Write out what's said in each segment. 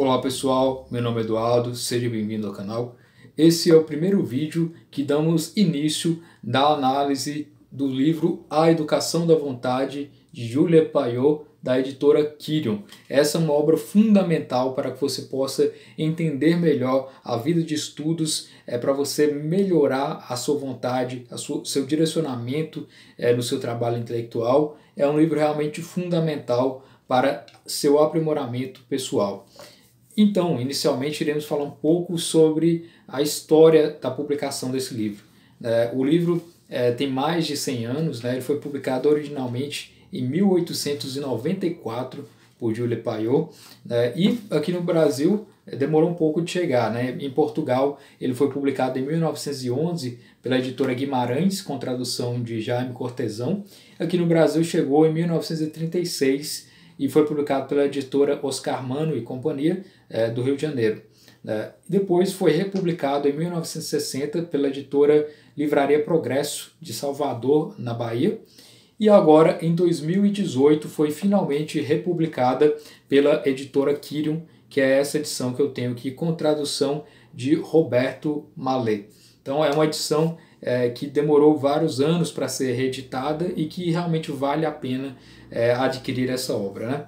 Olá pessoal, meu nome é Eduardo, seja bem-vindo ao canal. Esse é o primeiro vídeo que damos início da análise do livro A Educação da Vontade, de Julia Payot, da editora Kirion. Essa é uma obra fundamental para que você possa entender melhor a vida de estudos, é para você melhorar a sua vontade, a sua, seu direcionamento é, no seu trabalho intelectual. É um livro realmente fundamental para seu aprimoramento pessoal. Então, inicialmente iremos falar um pouco sobre a história da publicação desse livro. É, o livro é, tem mais de 100 anos, né? ele foi publicado originalmente em 1894 por Júlio Paiot, né? e aqui no Brasil é, demorou um pouco de chegar. Né? Em Portugal, ele foi publicado em 1911 pela editora Guimarães, com tradução de Jaime Cortesão. Aqui no Brasil, chegou em 1936 e foi publicado pela editora Oscar Mano e Companhia, é, do Rio de Janeiro. É, depois foi republicado em 1960 pela editora Livraria Progresso, de Salvador, na Bahia, e agora, em 2018, foi finalmente republicada pela editora Kirion, que é essa edição que eu tenho aqui, com tradução de Roberto Malé. Então, é uma edição é, que demorou vários anos para ser reeditada e que realmente vale a pena é, adquirir essa obra. Né?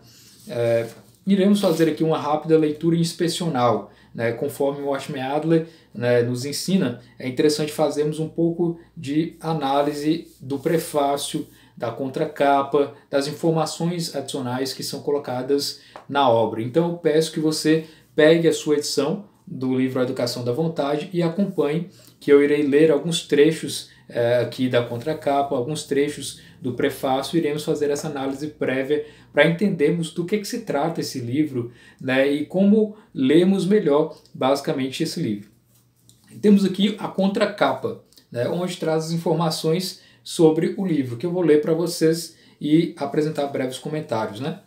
É, iremos fazer aqui uma rápida leitura inspecional. Né? Conforme o Adler né, nos ensina, é interessante fazermos um pouco de análise do prefácio, da contracapa, das informações adicionais que são colocadas na obra. Então eu peço que você pegue a sua edição, do livro A Educação da Vontade e acompanhe que eu irei ler alguns trechos é, aqui da contracapa, alguns trechos do prefácio, iremos fazer essa análise prévia para entendermos do que, que, se trata esse livro né, e como lemos melhor basicamente esse livro. Temos aqui a contracapa, né, onde traz as informações sobre o livro, que eu vou ler para vocês e apresentar breves comentários. Né?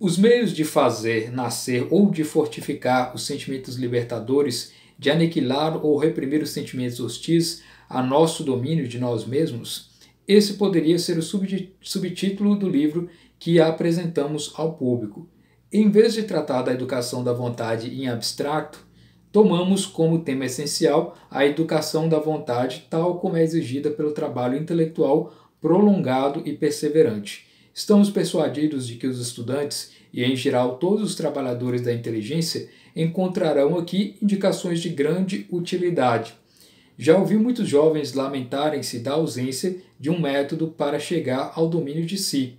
Os meios de fazer nascer ou de fortificar os sentimentos libertadores, de aniquilar ou reprimir os sentimentos hostis a nosso domínio de nós mesmos, esse poderia ser o subtítulo do livro que apresentamos ao público. Em vez de tratar da educação da vontade em abstrato, tomamos como tema essencial a educação da vontade, tal como é exigida pelo trabalho intelectual prolongado e perseverante Estamos persuadidos de que os estudantes, e em geral todos os trabalhadores da inteligência, encontrarão aqui indicações de grande utilidade. Já ouvi muitos jovens lamentarem-se da ausência de um método para chegar ao domínio de si.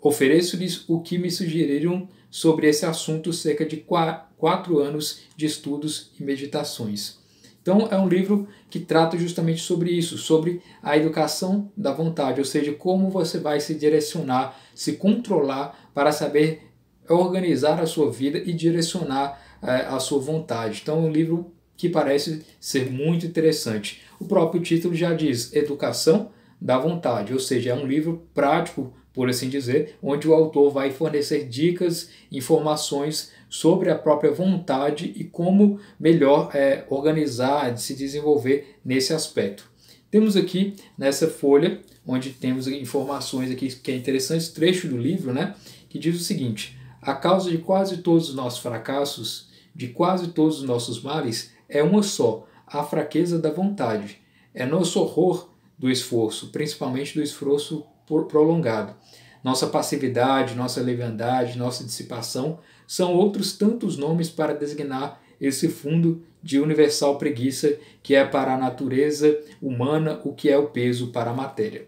Ofereço-lhes o que me sugeriram sobre esse assunto cerca de quatro anos de estudos e meditações. Então, é um livro que trata justamente sobre isso, sobre a educação da vontade, ou seja, como você vai se direcionar, se controlar para saber organizar a sua vida e direcionar é, a sua vontade. Então, é um livro que parece ser muito interessante. O próprio título já diz Educação da Vontade, ou seja, é um livro prático, por assim dizer, onde o autor vai fornecer dicas, informações sobre a própria vontade e como melhor é, organizar, se desenvolver nesse aspecto. Temos aqui nessa folha, onde temos informações aqui que é interessante, trecho do livro, né, que diz o seguinte: a causa de quase todos os nossos fracassos, de quase todos os nossos males, é uma só, a fraqueza da vontade. É nosso horror do esforço, principalmente do esforço prolongado. Nossa passividade, nossa leviandade, nossa dissipação são outros tantos nomes para designar esse fundo de universal preguiça que é para a natureza humana o que é o peso para a matéria.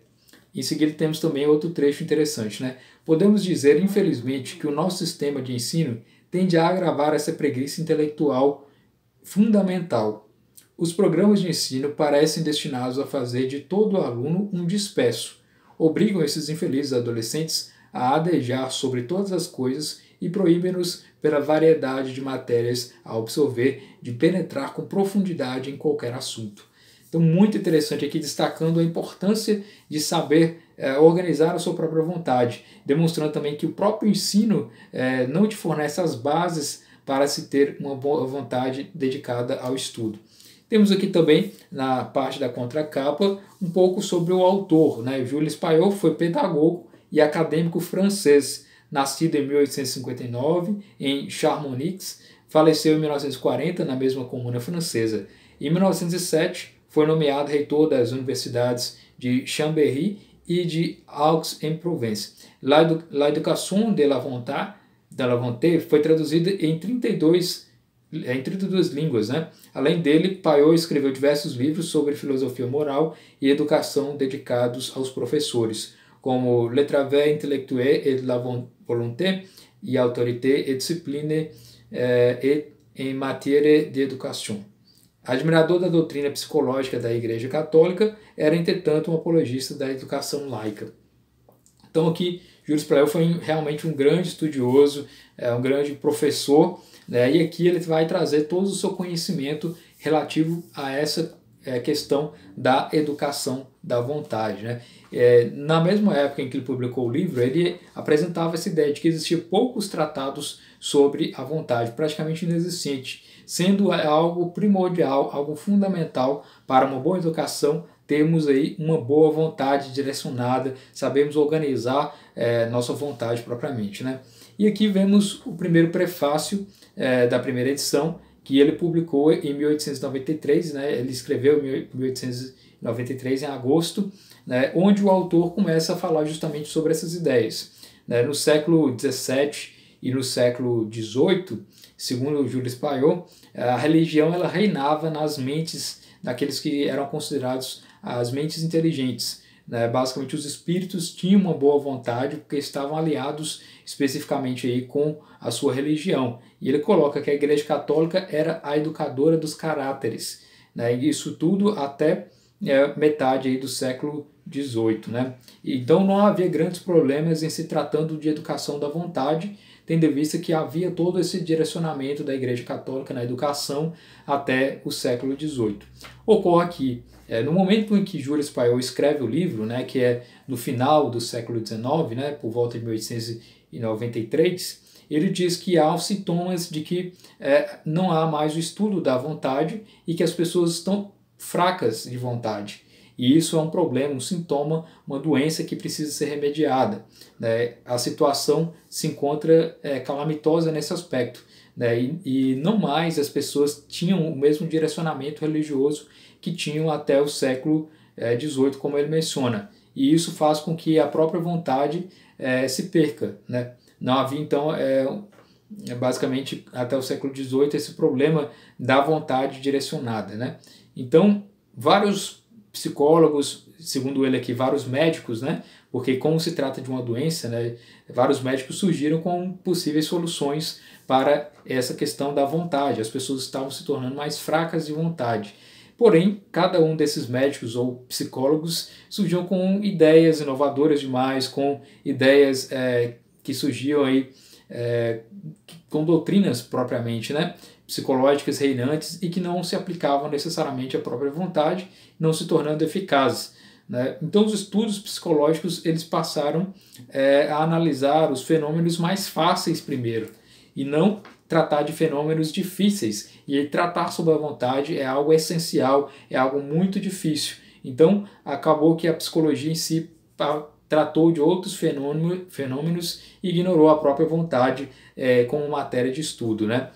Em seguida temos também outro trecho interessante, né? Podemos dizer, infelizmente, que o nosso sistema de ensino tende a agravar essa preguiça intelectual fundamental. Os programas de ensino parecem destinados a fazer de todo aluno um despeço. Obrigam esses infelizes adolescentes a adejar sobre todas as coisas e proíbe-nos, pela variedade de matérias a absorver, de penetrar com profundidade em qualquer assunto. Então, muito interessante aqui, destacando a importância de saber eh, organizar a sua própria vontade, demonstrando também que o próprio ensino eh, não te fornece as bases para se ter uma boa vontade dedicada ao estudo. Temos aqui também, na parte da contracapa, um pouco sobre o autor. Né? Jules Payot foi pedagogo e acadêmico francês nascido em 1859 em Charmonix, faleceu em 1940 na mesma comuna francesa. Em 1907, foi nomeado reitor das universidades de Chambéry e de Aix-en-Provence. La Education de la Vonté, de la foi traduzida em 32, em 32 línguas. Né? Além dele, Paiot escreveu diversos livros sobre filosofia moral e educação dedicados aos professores, como Le Travail Intellectuel et la Vonté volonté e autorité et discipline eh, et em matéria de educação. Admirador da doutrina psicológica da Igreja Católica, era, entretanto, um apologista da educação laica. Então, aqui, Júlio Prael foi realmente um grande estudioso, eh, um grande professor, né? e aqui ele vai trazer todo o seu conhecimento relativo a essa é, questão da educação da vontade. Né? É, na mesma época em que ele publicou o livro, ele apresentava essa ideia de que existiam poucos tratados sobre a vontade, praticamente inexistente, sendo algo primordial, algo fundamental para uma boa educação temos aí uma boa vontade direcionada, sabemos organizar é, nossa vontade propriamente. Né? E aqui vemos o primeiro prefácio é, da primeira edição, que ele publicou em 1893, né? ele escreveu em 1893, em agosto, né? onde o autor começa a falar justamente sobre essas ideias. Né? No século XVII e no século XVIII, segundo Júlio Spaiot, a religião ela reinava nas mentes daqueles que eram considerados as mentes inteligentes. Né? Basicamente, os espíritos tinham uma boa vontade porque estavam aliados especificamente aí com a sua religião. E ele coloca que a Igreja Católica era a educadora dos caráteres. Né? Isso tudo até é, metade aí do século XVIII. Né? Então não havia grandes problemas em se tratando de educação da vontade, tendo em vista que havia todo esse direcionamento da Igreja Católica na educação até o século XVIII. Ocorre que, é, no momento em que Júlio Espaiol escreve o livro, né, que é no final do século XIX, né, por volta de 1800 93, ele diz que há sintomas de que é, não há mais o estudo da vontade e que as pessoas estão fracas de vontade. E isso é um problema, um sintoma, uma doença que precisa ser remediada. Né? A situação se encontra é, calamitosa nesse aspecto. Né? E, e não mais as pessoas tinham o mesmo direcionamento religioso que tinham até o século XVIII, é, como ele menciona. E isso faz com que a própria vontade é, se perca. Né? Não havia, então, é, é, basicamente até o século XVIII, esse problema da vontade direcionada. Né? Então, vários psicólogos, segundo ele aqui, vários médicos, né? porque como se trata de uma doença, né, vários médicos surgiram com possíveis soluções para essa questão da vontade. As pessoas estavam se tornando mais fracas de vontade. Porém, cada um desses médicos ou psicólogos surgiu com ideias inovadoras demais, com ideias é, que surgiam aí é, com doutrinas propriamente, né? psicológicas reinantes e que não se aplicavam necessariamente à própria vontade, não se tornando eficazes. Né? Então, os estudos psicológicos eles passaram é, a analisar os fenômenos mais fáceis primeiro e não tratar de fenômenos difíceis e tratar sobre a vontade é algo essencial, é algo muito difícil. Então, acabou que a psicologia em si ah, tratou de outros fenômeno, fenômenos e ignorou a própria vontade é, como matéria de estudo, né?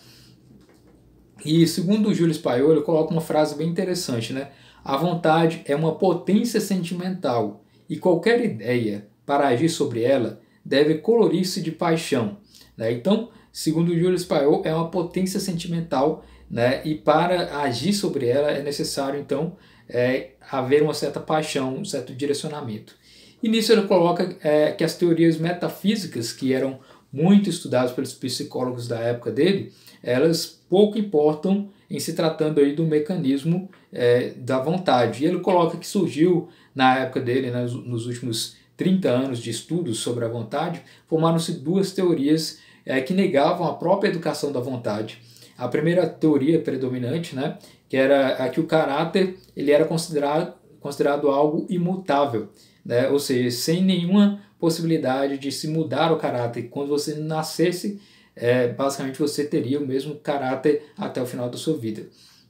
E segundo o Júlio Spaiolo, coloca uma frase bem interessante, né? A vontade é uma potência sentimental e qualquer ideia para agir sobre ela deve colorir-se de paixão. Né? Então, Segundo Júlio Payot, é uma potência sentimental, né? E para agir sobre ela é necessário então é, haver uma certa paixão, um certo direcionamento. E nisso ele coloca é, que as teorias metafísicas que eram muito estudadas pelos psicólogos da época dele, elas pouco importam em se tratando aí do mecanismo é, da vontade. E ele coloca que surgiu na época dele, né, nos últimos 30 anos de estudos sobre a vontade, formaram-se duas teorias é, que negavam a própria educação da vontade. A primeira teoria predominante, né, que era a que o caráter ele era considerado, considerado algo imutável, né, ou seja, sem nenhuma possibilidade de se mudar o caráter. Quando você nascesse, é, basicamente você teria o mesmo caráter até o final da sua vida.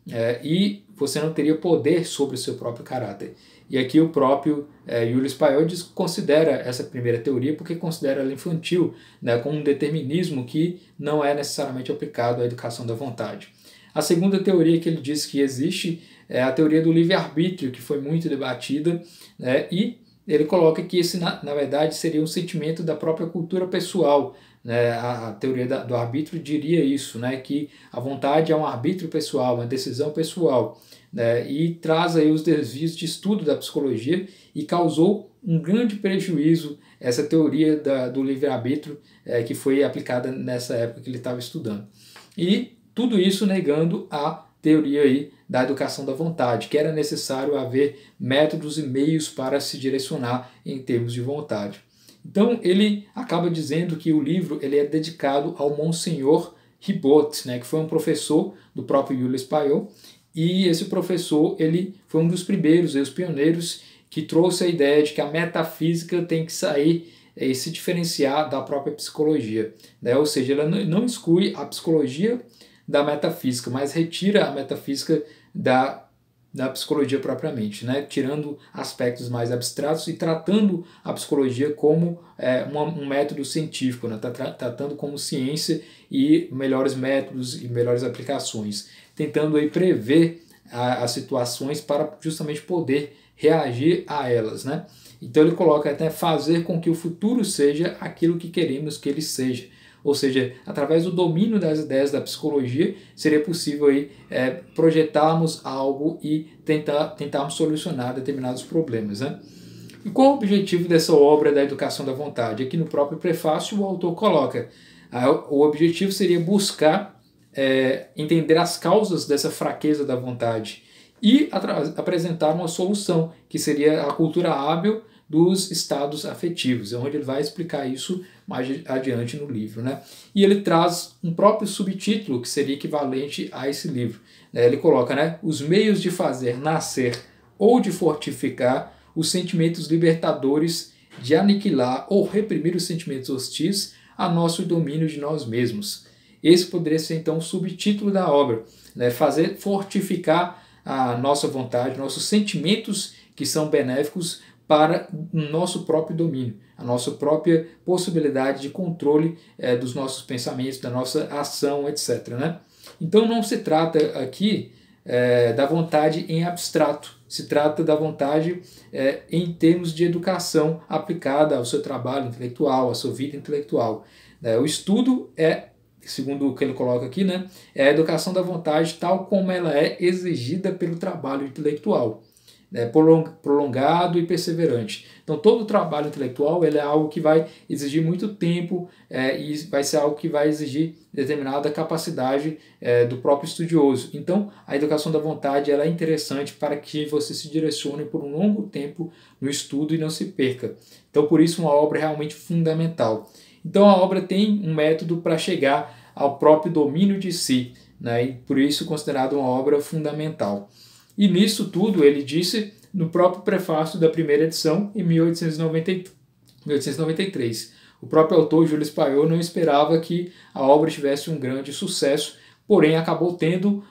É, e você não teria poder sobre o seu próprio caráter. E aqui o próprio é, Julius Paiodes considera essa primeira teoria porque considera ela infantil, né, com um determinismo que não é necessariamente aplicado à educação da vontade. A segunda teoria que ele diz que existe é a teoria do livre-arbítrio, que foi muito debatida, né, e ele coloca que esse, na, na verdade, seria um sentimento da própria cultura pessoal. Né, a, a teoria da, do arbítrio diria isso, né, que a vontade é um arbítrio pessoal, uma decisão pessoal né, e traz aí os desvios de estudo da psicologia e causou um grande prejuízo essa teoria da, do livre-arbítrio é, que foi aplicada nessa época que ele estava estudando. E tudo isso negando a teoria aí da educação da vontade, que era necessário haver métodos e meios para se direcionar em termos de vontade. Então ele acaba dizendo que o livro ele é dedicado ao Monsenhor Ribot, né, que foi um professor do próprio Julius Payot, e esse professor, ele foi um dos primeiros, e os pioneiros que trouxe a ideia de que a metafísica tem que sair é, e se diferenciar da própria psicologia, né? Ou seja, ela não exclui a psicologia da metafísica, mas retira a metafísica da da psicologia propriamente, né? tirando aspectos mais abstratos e tratando a psicologia como é, uma, um método científico, né? Tá, tratando como ciência e melhores métodos e melhores aplicações tentando aí prever as situações para justamente poder reagir a elas, né? Então ele coloca até fazer com que o futuro seja aquilo que queremos que ele seja. Ou seja, através do domínio das ideias da psicologia, seria possível aí, é, projetarmos algo e tentar, tentarmos solucionar determinados problemas. Né? E qual o objetivo dessa obra da educação da vontade? Aqui no próprio prefácio, o autor coloca: o objetivo seria buscar é, entender as causas dessa fraqueza da vontade e apresentar uma solução, que seria a cultura hábil dos estados afetivos, é onde ele vai explicar isso mais adiante no livro. Né? E ele traz um próprio subtítulo que seria equivalente a esse livro. Né? Ele coloca né, os meios de fazer nascer ou de fortificar os sentimentos libertadores de aniquilar ou reprimir os sentimentos hostis a nosso domínio de nós mesmos, esse poderia ser então o subtítulo da obra, né? fazer fortificar a nossa vontade, nossos sentimentos que são benéficos para o nosso próprio domínio, a nossa própria possibilidade de controle é, dos nossos pensamentos, da nossa ação, etc. Né? Então não se trata aqui é, da vontade em abstrato, se trata da vontade é, em termos de educação aplicada ao seu trabalho intelectual, à sua vida intelectual. Né? o estudo é segundo o que ele coloca aqui, né, é a educação da vontade tal como ela é exigida pelo trabalho intelectual, né, prolongado e perseverante. Então, todo o trabalho intelectual ele é algo que vai exigir muito tempo é, e vai ser algo que vai exigir determinada capacidade é, do próprio estudioso. Então, a educação da vontade ela é interessante para que você se direcione por um longo tempo no estudo e não se perca. Então, por isso, uma obra realmente fundamental. Então a obra tem um método para chegar ao próprio domínio de si, né? e por isso considerado uma obra fundamental. E nisso tudo ele disse no próprio prefácio da primeira edição, em 1893. O próprio autor, Júlio Spaiol, não esperava que a obra tivesse um grande sucesso porém acabou tendo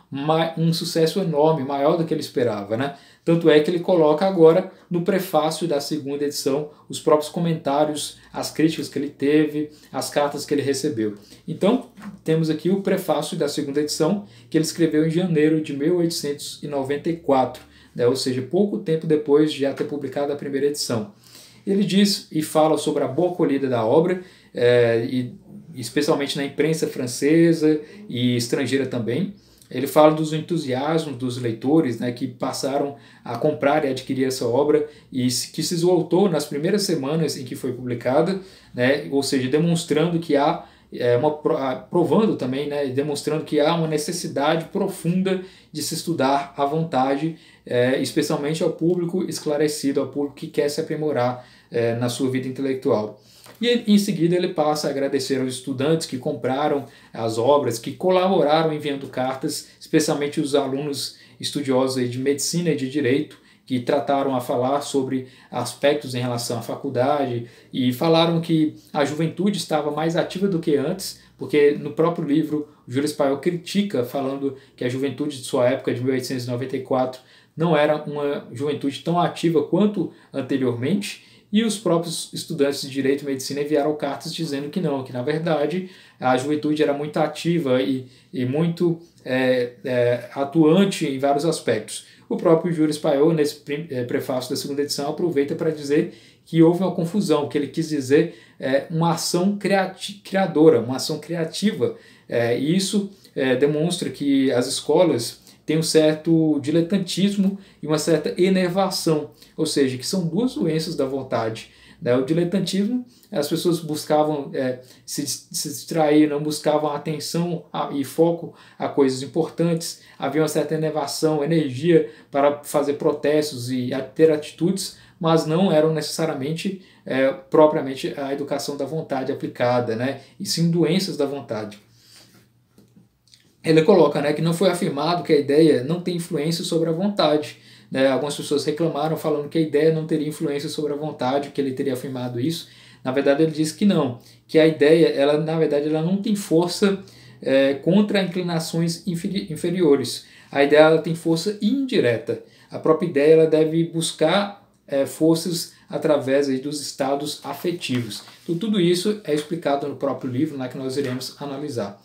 um sucesso enorme, maior do que ele esperava. Né? Tanto é que ele coloca agora no prefácio da segunda edição os próprios comentários, as críticas que ele teve, as cartas que ele recebeu. Então, temos aqui o prefácio da segunda edição que ele escreveu em janeiro de 1894, né? ou seja, pouco tempo depois de já ter publicado a primeira edição. Ele diz e fala sobre a boa acolhida da obra é, e especialmente na imprensa francesa e estrangeira também. Ele fala dos entusiasmos dos leitores né, que passaram a comprar e adquirir essa obra e que se esgotou nas primeiras semanas em que foi publicada, né, ou seja, demonstrando que há é, uma, provando também, né, demonstrando que há uma necessidade profunda de se estudar à vontade, é, especialmente ao público esclarecido, ao público que quer se aprimorar é, na sua vida intelectual. E em seguida ele passa a agradecer aos estudantes que compraram as obras, que colaboraram enviando cartas, especialmente os alunos estudiosos de medicina e de direito, que trataram a falar sobre aspectos em relação à faculdade e falaram que a juventude estava mais ativa do que antes, porque no próprio livro Júlio Spaiol critica falando que a juventude de sua época de 1894 não era uma juventude tão ativa quanto anteriormente e os próprios estudantes de direito e medicina enviaram cartas dizendo que não, que na verdade a juventude era muito ativa e, e muito é, é, atuante em vários aspectos. O próprio Júlio Spaiol, nesse é, prefácio da segunda edição, aproveita para dizer que houve uma confusão, que ele quis dizer é, uma ação criadora, uma ação criativa. É, e isso é, demonstra que as escolas tem um certo diletantismo e uma certa enervação, ou seja, que são duas doenças da vontade. Né? O diletantismo, as pessoas buscavam é, se, se distrair, não buscavam atenção e foco a coisas importantes, havia uma certa enervação, energia para fazer protestos e ter atitudes, mas não eram necessariamente é, propriamente a educação da vontade aplicada, né? e sim doenças da vontade ele coloca né, que não foi afirmado que a ideia não tem influência sobre a vontade. Né? Algumas pessoas reclamaram falando que a ideia não teria influência sobre a vontade, que ele teria afirmado isso. Na verdade, ele diz que não, que a ideia, ela na verdade, ela não tem força é, contra inclinações inferi inferiores. A ideia ela tem força indireta. A própria ideia ela deve buscar é, forças através aí, dos estados afetivos. Então, tudo isso é explicado no próprio livro, lá né, que nós iremos analisar.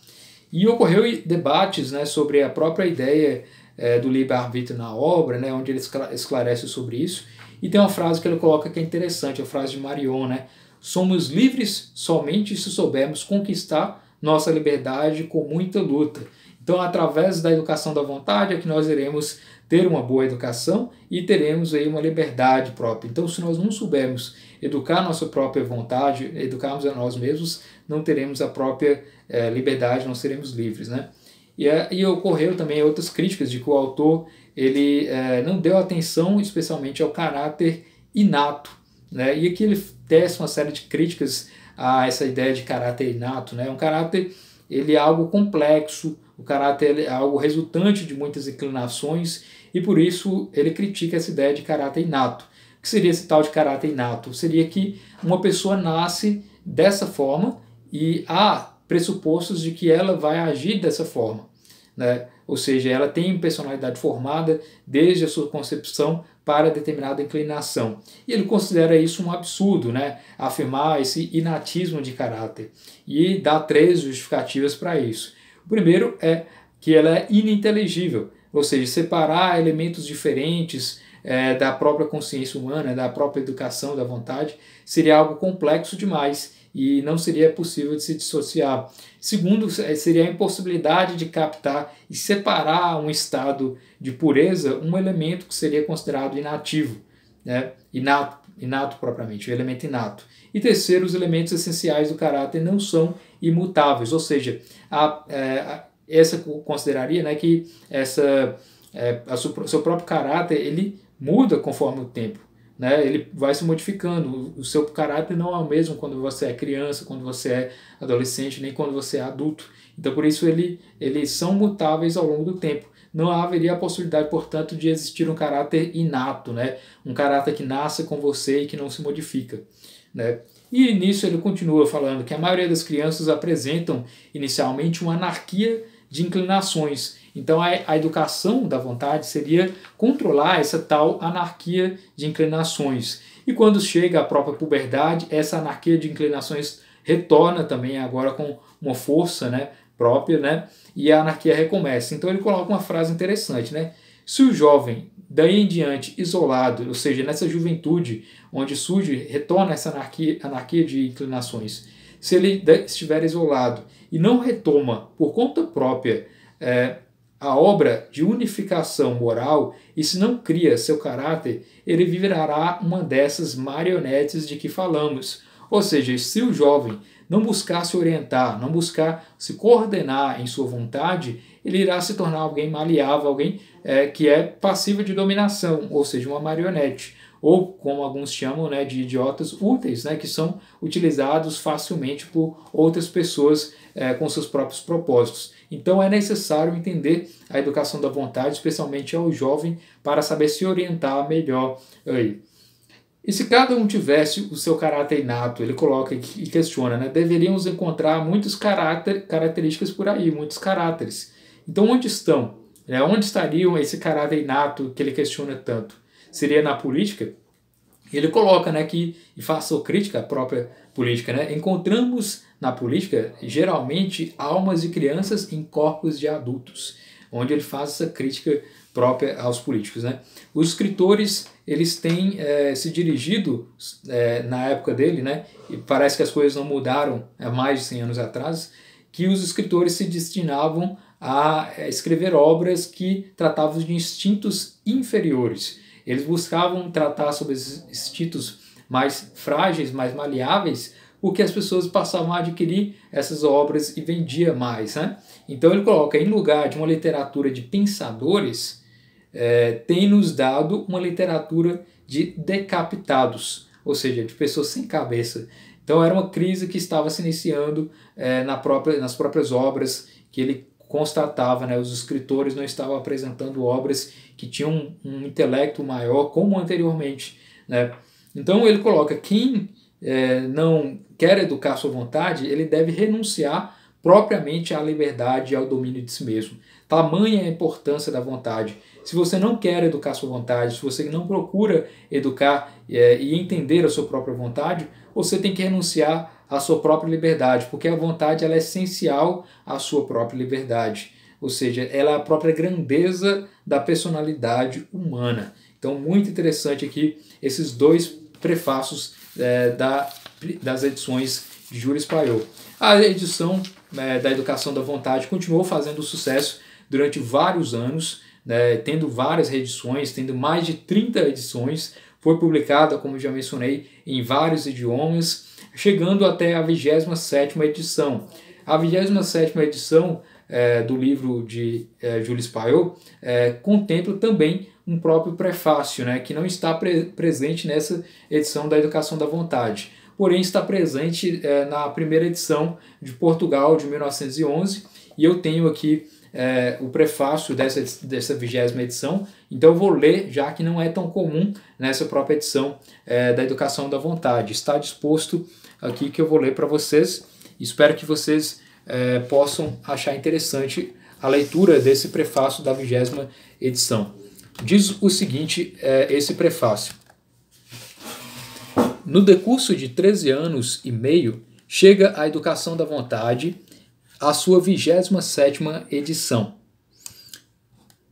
E ocorreu debates né, sobre a própria ideia é, do livre-arbítrio na obra, né, onde ele esclarece sobre isso. E tem uma frase que ele coloca que é interessante, a frase de Marion, né? Somos livres somente se soubermos conquistar nossa liberdade com muita luta. Então, através da educação da vontade é que nós iremos ter uma boa educação e teremos aí uma liberdade própria. Então, se nós não soubermos educar nossa própria vontade, educarmos a nós mesmos, não teremos a própria é, liberdade, não seremos livres, né? E, é, e ocorreu também outras críticas de que o autor ele é, não deu atenção especialmente ao caráter inato, né? E aqui ele tece uma série de críticas a essa ideia de caráter inato, né? Um caráter ele é algo complexo, o caráter é algo resultante de muitas inclinações e por isso ele critica essa ideia de caráter inato. O que seria esse tal de caráter inato? Seria que uma pessoa nasce dessa forma e há pressupostos de que ela vai agir dessa forma, né? Ou seja, ela tem personalidade formada desde a sua concepção para determinada inclinação. E ele considera isso um absurdo, né? Afirmar esse inatismo de caráter e dá três justificativas para isso. O primeiro é que ela é ininteligível, ou seja, separar elementos diferentes é, da própria consciência humana, da própria educação, da vontade, seria algo complexo demais e não seria possível de se dissociar. Segundo, eh, seria a impossibilidade de captar e separar um estado de pureza, um elemento que seria considerado inativo, né? inato, inato propriamente, o um elemento inato. E terceiro, os elementos essenciais do caráter não são imutáveis, ou seja, a, eh, a, essa consideraria né, que essa, eh, a, seu próprio caráter ele muda conforme o tempo né? Ele vai se modificando. O seu caráter não é o mesmo quando você é criança, quando você é adolescente, nem quando você é adulto. Então, por isso, ele, eles são mutáveis ao longo do tempo. Não haveria a possibilidade, portanto, de existir um caráter inato, né? Um caráter que nasce com você e que não se modifica, né? E nisso ele continua falando que a maioria das crianças apresentam inicialmente uma anarquia de inclinações então a, a educação da vontade seria controlar essa tal anarquia de inclinações. E quando chega à própria puberdade, essa anarquia de inclinações retorna também agora com uma força né, própria, né? E a anarquia recomeça. Então ele coloca uma frase interessante, né? Se o jovem, daí em diante, isolado, ou seja, nessa juventude onde surge, retorna essa anarquia, anarquia de inclinações, se ele estiver isolado e não retoma por conta própria é, a obra de unificação moral, e se não cria seu caráter, ele virará uma dessas marionetes de que falamos. Ou seja, se o jovem não buscar se orientar, não buscar se coordenar em sua vontade, ele irá se tornar alguém maleável, alguém é, que é passivo de dominação, ou seja, uma marionete ou como alguns chamam né, de idiotas úteis, né, que são utilizados facilmente por outras pessoas é, com seus próprios propósitos. Então é necessário entender a educação da vontade, especialmente ao jovem, para saber se orientar melhor aí. E se cada um tivesse o seu caráter inato, ele coloca e questiona, né? Deveríamos encontrar muitas caráter, características por aí, muitos caráteres. Então onde estão? Né? Onde estariam esse caráter inato que ele questiona tanto? Seria na política? Ele coloca né, que, e faço crítica à própria política, né, encontramos na política geralmente almas de crianças em corpos de adultos, onde ele faz essa crítica própria aos políticos. Né? Os escritores eles têm é, se dirigido é, na época dele, né, e parece que as coisas não mudaram há eh, é, mais de 100 anos atrás, que os escritores se destinavam a escrever obras que tratavam de instintos inferiores, eles buscavam tratar sobre esses títulos mais frágeis, mais maleáveis, o que as pessoas passavam a adquirir essas obras e vendia mais. Né? Então ele coloca, em lugar de uma literatura de pensadores, é, tem nos dado uma literatura de decapitados, ou seja, de pessoas sem cabeça. Então era uma crise que estava se iniciando é, na própria, nas próprias obras que ele constatava, né, os escritores não estavam apresentando obras que tinham um intelecto maior como anteriormente. Né? Então ele coloca: quem é, não quer educar sua vontade, ele deve renunciar propriamente à liberdade e ao domínio de si mesmo. Tamanha a importância da vontade. Se você não quer educar sua vontade, se você não procura educar é, e entender a sua própria vontade, você tem que renunciar a sua própria liberdade, porque a vontade ela é essencial à sua própria liberdade, ou seja, ela é a própria grandeza da personalidade humana. Então, muito interessante aqui esses dois prefácios é, da, das edições de Júlio Paiol. A edição é, da Educação da Vontade continuou fazendo sucesso durante vários anos, né, tendo várias reedições, tendo mais de 30 edições, foi publicada, como já mencionei, em vários idiomas chegando até a 27ª edição. A 27ª edição é, do livro de é, Jules Payot é, contempla também um próprio prefácio, né, que não está pre presente nessa edição da Educação da Vontade, porém está presente é, na primeira edição de Portugal de 1911, e eu tenho aqui é, o prefácio dessa, dessa vigésima edição, então eu vou ler, já que não é tão comum nessa própria edição é, da Educação da Vontade. Está disposto aqui que eu vou ler para vocês. Espero que vocês é, possam achar interessante a leitura desse prefácio da vigésima edição. Diz o seguinte: é, esse prefácio. No decurso de 13 anos e meio, chega a Educação da Vontade a sua 27ª edição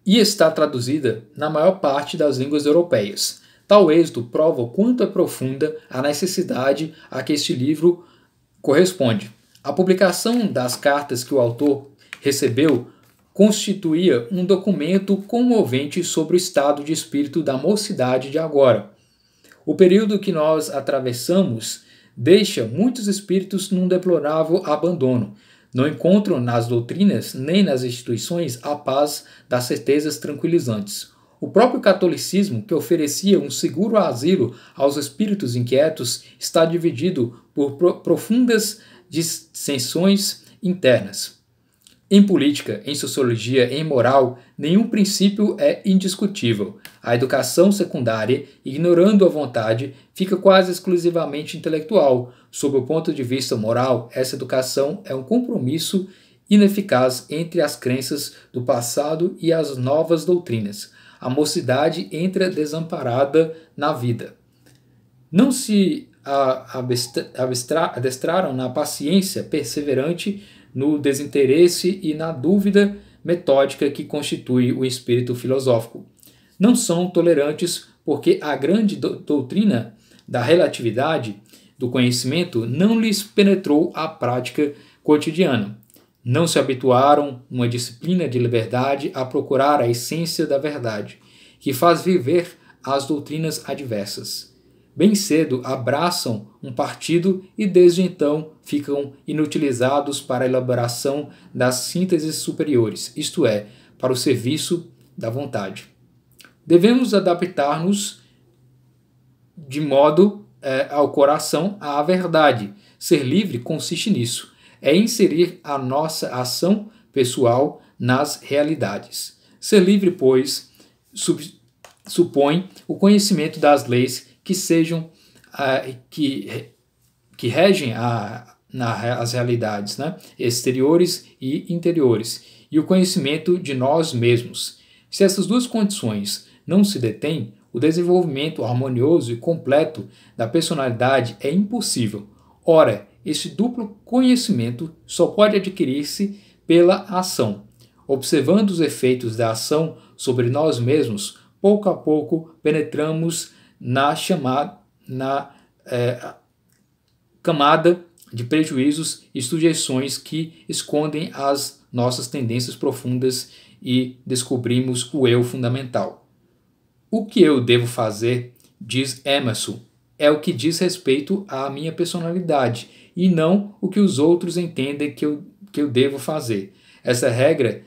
e está traduzida na maior parte das línguas europeias. Tal êxito prova o quanto é profunda a necessidade a que este livro corresponde. A publicação das cartas que o autor recebeu constituía um documento comovente sobre o estado de espírito da mocidade de agora. O período que nós atravessamos deixa muitos espíritos num deplorável abandono. Não encontram nas doutrinas nem nas instituições a paz das certezas tranquilizantes. O próprio catolicismo, que oferecia um seguro asilo aos espíritos inquietos, está dividido por profundas dissensões internas. Em política, em sociologia, em moral, nenhum princípio é indiscutível. A educação secundária, ignorando a vontade, fica quase exclusivamente intelectual. Sob o ponto de vista moral, essa educação é um compromisso ineficaz entre as crenças do passado e as novas doutrinas. A mocidade entra desamparada na vida. Não se adestraram na paciência perseverante, no desinteresse e na dúvida metódica que constitui o espírito filosófico. Não são tolerantes porque a grande doutrina da relatividade do conhecimento não lhes penetrou a prática cotidiana. Não se habituaram, numa disciplina de liberdade, a procurar a essência da verdade, que faz viver as doutrinas adversas. Bem cedo abraçam um partido e desde então ficam inutilizados para a elaboração das sínteses superiores, isto é, para o serviço da vontade. Devemos adaptar-nos de modo é, ao coração à verdade. Ser livre consiste nisso é inserir a nossa ação pessoal nas realidades. Ser livre, pois, supõe o conhecimento das leis que sejam uh, que, que regem a, na, as realidades né? exteriores e interiores, e o conhecimento de nós mesmos. Se essas duas condições não se detêm, o desenvolvimento harmonioso e completo da personalidade é impossível. Ora, esse duplo conhecimento só pode adquirir-se pela ação, observando os efeitos da ação sobre nós mesmos, pouco a pouco penetramos na chamada na é, camada de prejuízos e sugestões que escondem as nossas tendências profundas e descobrimos o eu fundamental. O que eu devo fazer, diz Emerson, é o que diz respeito à minha personalidade e não o que os outros entendem que eu, que eu devo fazer. Essa regra,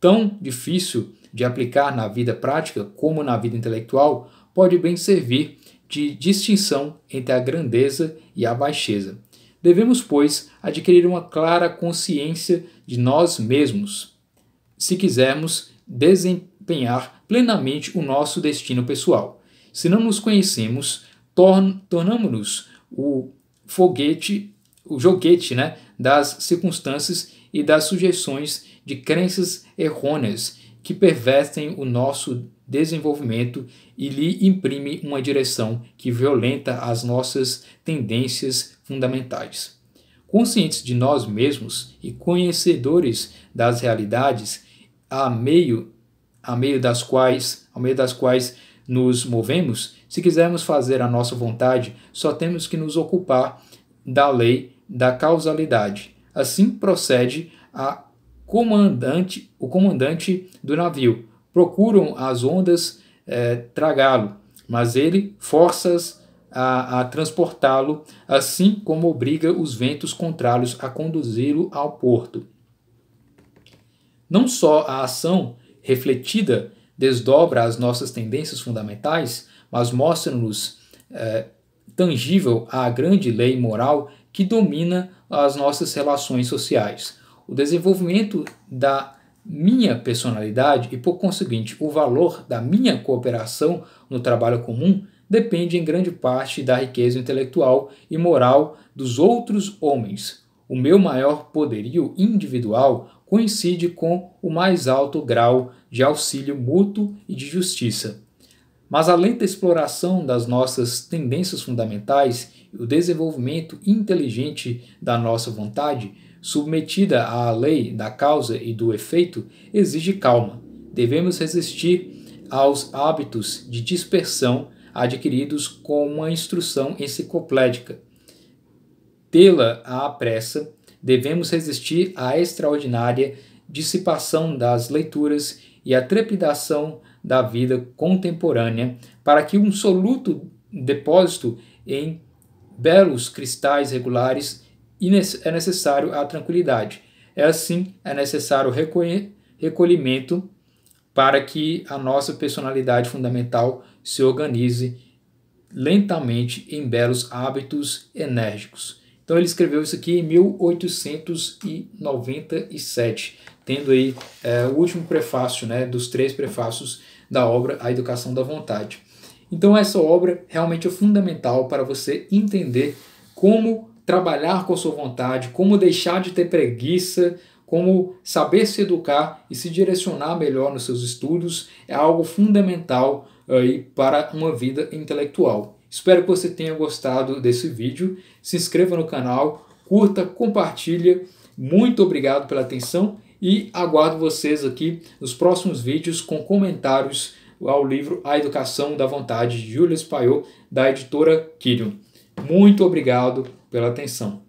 tão difícil de aplicar na vida prática como na vida intelectual, pode bem servir de distinção entre a grandeza e a baixeza. Devemos, pois, adquirir uma clara consciência de nós mesmos, se quisermos desempenhar plenamente o nosso destino pessoal. Se não nos conhecemos, tornamos-nos o foguete o joguete né, das circunstâncias e das sugestões de crenças errôneas que pervertem o nosso desenvolvimento e lhe imprime uma direção que violenta as nossas tendências fundamentais. Conscientes de nós mesmos e conhecedores das realidades a meio, a meio das quais, ao meio das quais nos movemos, se quisermos fazer a nossa vontade, só temos que nos ocupar da lei da causalidade. Assim procede a comandante, o comandante do navio. Procuram as ondas é, tragá-lo, mas ele força-as a, a transportá-lo, assim como obriga os ventos contrários a conduzi-lo ao porto. Não só a ação refletida desdobra as nossas tendências fundamentais, mas mostra-nos é, tangível a grande lei moral que domina as nossas relações sociais. O desenvolvimento da minha personalidade e, por conseguinte, o valor da minha cooperação no trabalho comum depende em grande parte da riqueza intelectual e moral dos outros homens. O meu maior poderio individual coincide com o mais alto grau de auxílio mútuo e de justiça. Mas além da exploração das nossas tendências fundamentais o desenvolvimento inteligente da nossa vontade, submetida à lei da causa e do efeito, exige calma. Devemos resistir aos hábitos de dispersão adquiridos com uma instrução enciclopédica. Tê-la à pressa, devemos resistir à extraordinária dissipação das leituras e à trepidação da vida contemporânea, para que um soluto depósito em belos cristais regulares e é necessário a tranquilidade. É assim, é necessário recolhimento para que a nossa personalidade fundamental se organize lentamente em belos hábitos enérgicos. Então ele escreveu isso aqui em 1897, tendo aí é, o último prefácio, né, dos três prefácios da obra A Educação da Vontade. Então, essa obra realmente é fundamental para você entender como trabalhar com a sua vontade, como deixar de ter preguiça, como saber se educar e se direcionar melhor nos seus estudos é algo fundamental aí para uma vida intelectual. Espero que você tenha gostado desse vídeo. Se inscreva no canal, curta, compartilha. Muito obrigado pela atenção e aguardo vocês aqui nos próximos vídeos com comentários ao livro A Educação da Vontade, de Julius Paiot, da editora Quirion. Muito obrigado pela atenção.